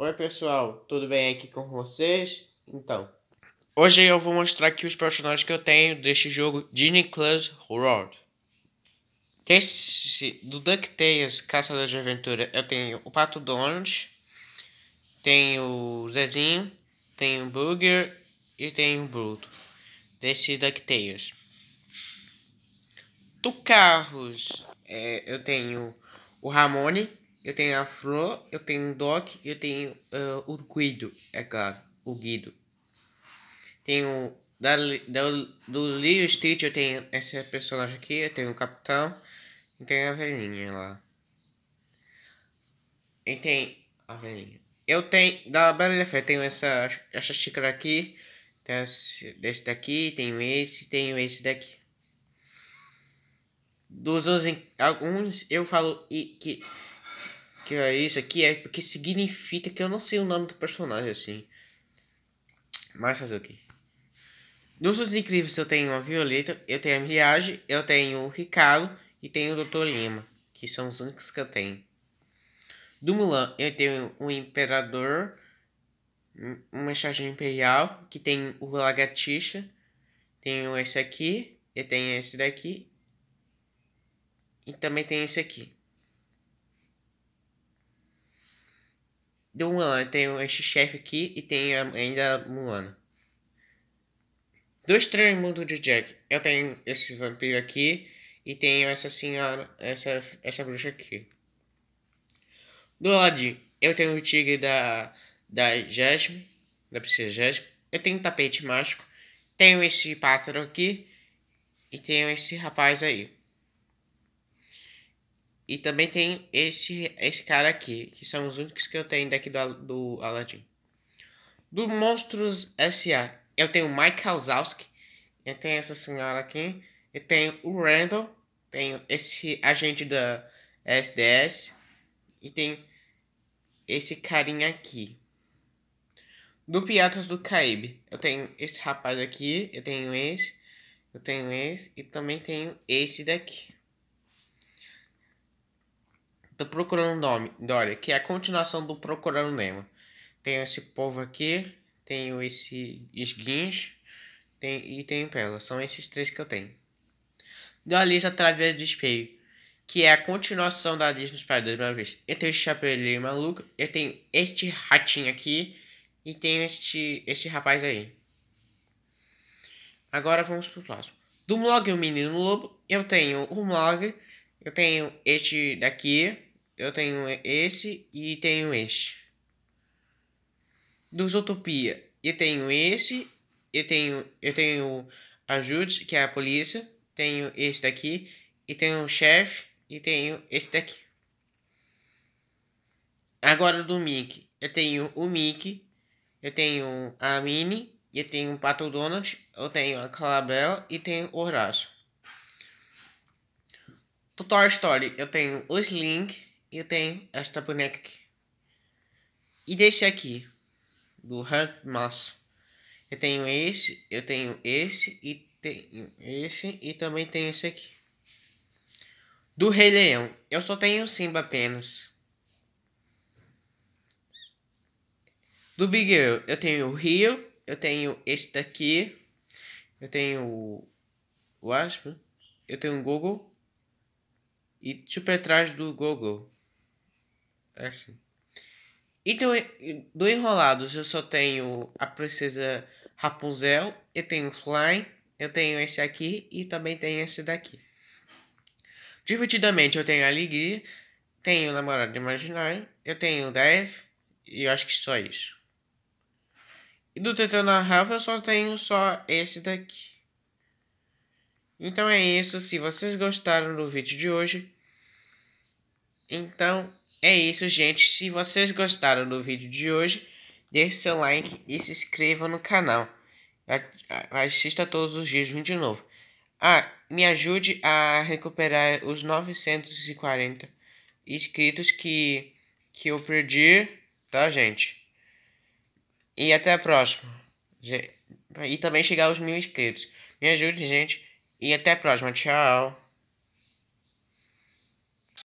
Oi pessoal, tudo bem aqui com vocês? Então, hoje eu vou mostrar aqui os personagens que eu tenho deste jogo Disney Class World. Desse, do DuckTales Caçador de Aventura eu tenho o Pato Donald, tenho o Zezinho, tenho o Booger e tenho o Bruto. Desse DuckTales. Do Carros é, eu tenho o Ramone, eu tenho a Flor, eu tenho o Doc, eu tenho uh, o Guido, é claro, o Guido. Tenho da, da, do Leo Stitch eu tenho essa personagem aqui, eu tenho o Capitão e tem a velhinha lá. E tem a velhinha. Eu tenho, da Bela Fé, tenho essa, essa xícara aqui, tenho esse, desse daqui, tenho esse, tenho esse daqui. Dos outros, alguns eu falo e que que é isso aqui é porque significa que eu não sei o nome do personagem assim. Mas fazer o quê? Dos incríveis eu tenho a Violeta, eu tenho a Milhage, eu tenho o Ricardo e tenho o Dr. Lima, que são os únicos que eu tenho. Do Mulan eu tenho o Imperador, uma charge imperial, que tem o Lagartixa, tenho esse aqui, eu tenho esse daqui e também tem esse aqui. do Mulan. Tem este chefe aqui e tem ainda Mulan. Do Estranho Mundo de Jack. Eu tenho esse vampiro aqui e tenho essa senhora, essa, essa bruxa aqui. Do Aladdin, eu tenho o tigre da, da Jasmine, da princesa Jasmine. Eu tenho um tapete mágico. Tenho esse pássaro aqui e tenho esse rapaz aí. E também tem esse, esse cara aqui, que são os únicos que eu tenho daqui do, do Aladdin. Do Monstros S.A. Eu tenho o Mike Kalsowski, eu tenho essa senhora aqui, eu tenho o Randall, tenho esse agente da SDS, e tem esse carinha aqui. Do Piratas do Caribe, eu tenho esse rapaz aqui, eu tenho esse, eu tenho esse, e também tenho esse daqui do Procurando Nome, Dória, que é a continuação do Procurando Nemo. Tem esse povo aqui, tenho esse esguincho tem, e tenho pela. São esses três que eu tenho. Dualiza através do espelho, que é a continuação da Disney nos Pais uma vez. Eu tenho esse chapeleiro maluco, eu tenho este ratinho aqui e tenho este, este rapaz aí. Agora vamos pro próximo. Do Mlog e o Menino Lobo, eu tenho o Mlog, eu tenho este daqui, eu tenho esse e tenho este. Dos Utopia, eu tenho esse, eu tenho, eu tenho a Jude, que é a polícia, tenho esse daqui, e tenho o chefe, e tenho esse daqui. Agora do Mickey, eu tenho o Mickey, eu tenho a Minnie, eu tenho o Pato Donald, eu tenho a Calabella e tenho o Horácio. Do Toy Story, eu tenho o Slink, eu tenho esta boneca aqui. E desse aqui, do Hunt Mouse, eu tenho esse, eu tenho esse e tenho esse e também tenho esse aqui. Do Rei Leão, eu só tenho Simba apenas. Do Big Hero, eu tenho o Rio, eu tenho esse daqui, eu tenho o aspen eu tenho o Google e super atrás do Google. É sim E do, do Enrolados eu só tenho a princesa Rapunzel, eu tenho Fly, eu tenho esse aqui e também tenho esse daqui. Divertidamente eu tenho Alegria, tenho Namorado Imaginário, eu tenho Dev e eu acho que só isso. E do Tentando a Rafa eu só tenho só esse daqui. Então é isso, se vocês gostaram do vídeo de hoje, então é isso, gente. Se vocês gostaram do vídeo de hoje, deixe seu like e se inscreva no canal. Assista todos os dias de novo. Ah, me ajude a recuperar os 940 inscritos que, que eu perdi, tá, gente? E até a próxima. E também chegar aos mil inscritos. Me ajude, gente. E até a próxima. Tchau.